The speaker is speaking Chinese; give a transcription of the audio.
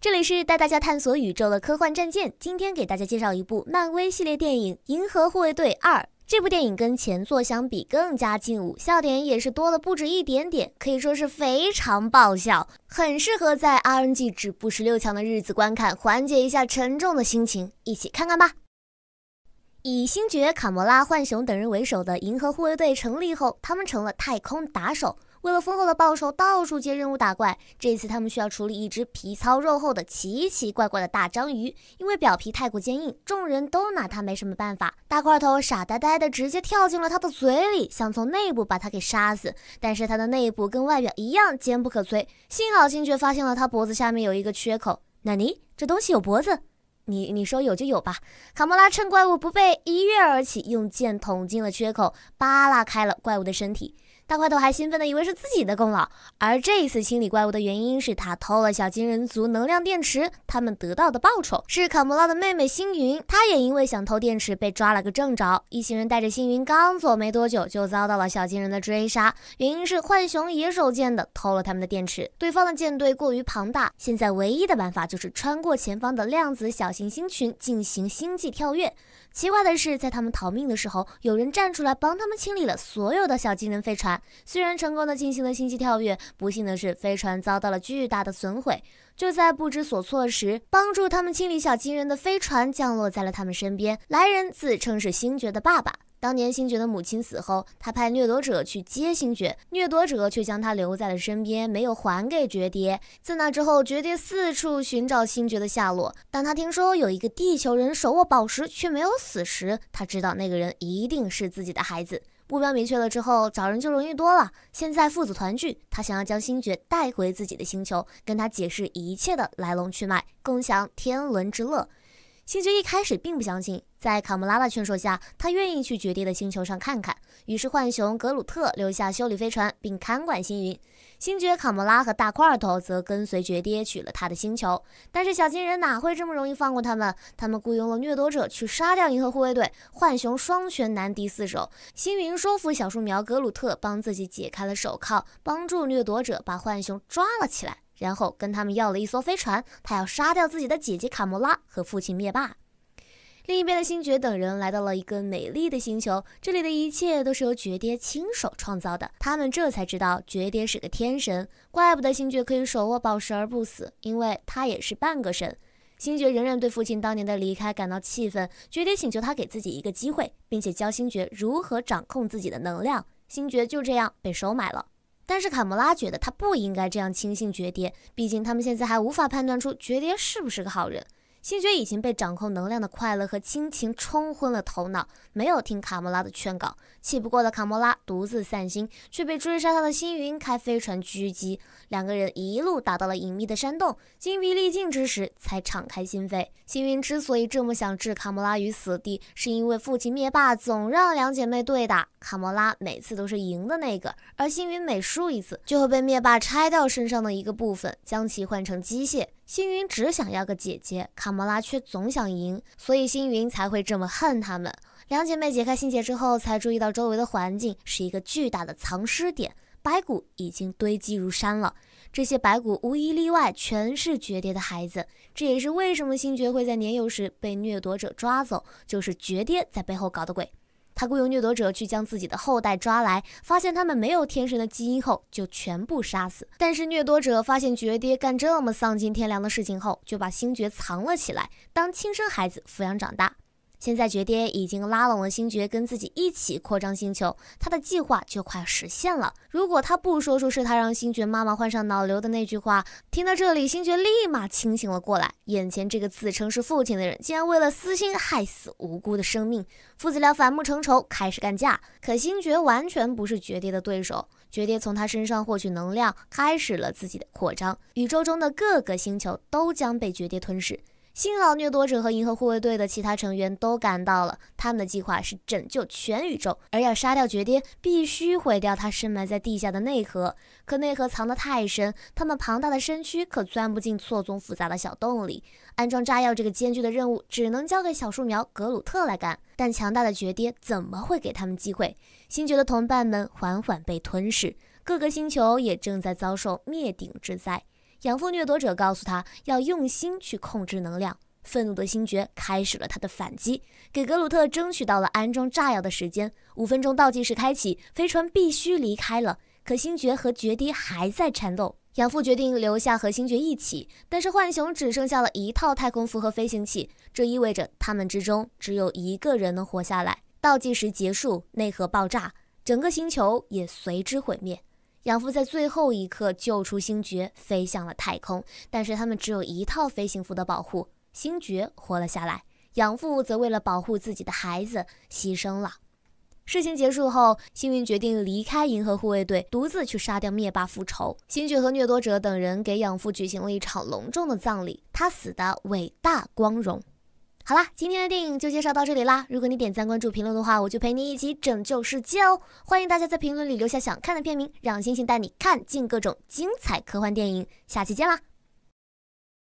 这里是带大家探索宇宙的科幻战舰。今天给大家介绍一部漫威系列电影《银河护卫队二》。这部电影跟前作相比更加劲舞，笑点也是多了不止一点点，可以说是非常爆笑，很适合在 RNG 止步十六强的日子观看，缓解一下沉重的心情。一起看看吧。以星爵、卡魔拉、浣熊等人为首的银河护卫队成立后，他们成了太空打手。为了丰厚的报酬，到处接任务打怪。这次他们需要处理一只皮糙肉厚的奇奇怪怪的大章鱼，因为表皮太过坚硬，众人都拿它没什么办法。大块头傻呆呆的，直接跳进了它的嘴里，想从内部把它给杀死。但是它的内部跟外表一样坚不可摧。幸好星爵发现了它脖子下面有一个缺口。纳尼，这东西有脖子？你你说有就有吧。卡莫拉趁怪物不备，一跃而起，用剑捅进了缺口，扒拉开了怪物的身体。大块头还兴奋的以为是自己的功劳，而这一次清理怪物的原因是他偷了小金人族能量电池，他们得到的报酬是卡魔拉的妹妹星云，他也因为想偷电池被抓了个正着。一行人带着星云刚走没多久，就遭到了小金人的追杀，原因是浣熊野手舰的偷了他们的电池，对方的舰队过于庞大，现在唯一的办法就是穿过前方的量子小行星群进行星际跳跃。奇怪的是，在他们逃命的时候，有人站出来帮他们清理了所有的小金人飞船。虽然成功的进行了星际跳跃，不幸的是，飞船遭到了巨大的损毁。就在不知所措时，帮助他们清理小金人的飞船降落在了他们身边。来人自称是星爵的爸爸。当年星爵的母亲死后，他派掠夺者去接星爵，掠夺者却将他留在了身边，没有还给爵爹。自那之后，爵爹四处寻找星爵的下落。当他听说有一个地球人手握宝石却没有死时，他知道那个人一定是自己的孩子。目标明确了之后，找人就容易多了。现在父子团聚，他想要将星爵带回自己的星球，跟他解释一切的来龙去脉，共享天伦之乐。星爵一开始并不相信，在卡莫拉的劝说下，他愿意去绝爹的星球上看看。于是，浣熊格鲁特留下修理飞船并看管星云，星爵卡莫拉和大块头则跟随绝爹去了他的星球。但是，小金人哪会这么容易放过他们？他们雇佣了掠夺者去杀掉银河护卫队。浣熊双拳难敌四手，星云说服小树苗格鲁特帮自己解开了手铐，帮助掠夺者把浣熊抓了起来。然后跟他们要了一艘飞船，他要杀掉自己的姐姐卡魔拉和父亲灭霸。另一边的星爵等人来到了一个美丽的星球，这里的一切都是由绝爹亲手创造的。他们这才知道绝爹是个天神，怪不得星爵可以手握宝石而不死，因为他也是半个神。星爵仍然对父亲当年的离开感到气愤，绝爹请求他给自己一个机会，并且教星爵如何掌控自己的能量。星爵就这样被收买了。但是卡莫拉觉得他不应该这样轻信绝爹，毕竟他们现在还无法判断出绝爹是不是个好人。星爵已经被掌控能量的快乐和亲情冲昏了头脑，没有听卡莫拉的劝告。气不过的卡莫拉独自散心，却被追杀他的星云开飞船狙击。两个人一路打到了隐秘的山洞，精疲力尽之时才敞开心扉。星云之所以这么想置卡莫拉于死地，是因为父亲灭霸总让两姐妹对打，卡莫拉每次都是赢的那个，而星云每输一次就会被灭霸拆掉身上的一个部分，将其换成机械。星云只想要个姐姐，卡莫拉却总想赢，所以星云才会这么恨他们。两姐妹解开心结之后，才注意到周围的环境是一个巨大的藏尸点，白骨已经堆积如山了。这些白骨无一例外，全是绝爹的孩子。这也是为什么星爵会在年幼时被掠夺者抓走，就是绝爹在背后搞的鬼。他雇佣掠夺者去将自己的后代抓来，发现他们没有天神的基因后，就全部杀死。但是掠夺者发现爵爹干这么丧尽天良的事情后，就把星爵藏了起来，当亲生孩子抚养长大。现在绝爹已经拉拢了星爵，跟自己一起扩张星球，他的计划就快实现了。如果他不说出是他让星爵妈妈患上脑瘤的那句话，听到这里，星爵立马清醒了过来。眼前这个自称是父亲的人，竟然为了私心害死无辜的生命，父子俩反目成仇，开始干架。可星爵完全不是绝爹的对手，绝爹从他身上获取能量，开始了自己的扩张。宇宙中的各个星球都将被绝爹吞噬。新老掠夺者和银河护卫队的其他成员都赶到了。他们的计划是拯救全宇宙，而要杀掉绝爹，必须毁掉他深埋在地下的内核。可内核藏得太深，他们庞大的身躯可钻不进错综复杂的小洞里。安装炸药这个艰巨的任务，只能交给小树苗格鲁特来干。但强大的绝爹怎么会给他们机会？星爵的同伴们缓缓被吞噬，各个星球也正在遭受灭顶之灾。养父掠夺者告诉他要用心去控制能量。愤怒的星爵开始了他的反击，给格鲁特争取到了安装炸药的时间。五分钟倒计时开启，飞船必须离开了。可星爵和绝地还在缠斗。养父决定留下和星爵一起，但是浣熊只剩下了一套太空服和飞行器，这意味着他们之中只有一个人能活下来。倒计时结束，内核爆炸，整个星球也随之毁灭。养父在最后一刻救出星爵，飞向了太空。但是他们只有一套飞行服的保护，星爵活了下来，养父则为了保护自己的孩子牺牲了。事情结束后，星云决定离开银河护卫队，独自去杀掉灭霸，复仇。星爵和掠夺者等人给养父举行了一场隆重的葬礼，他死的伟大光荣。好啦，今天的电影就介绍到这里啦！如果你点赞、关注、评论的话，我就陪你一起拯救世界哦！欢迎大家在评论里留下想看的片名，让星星带你看尽各种精彩科幻电影。下期见啦！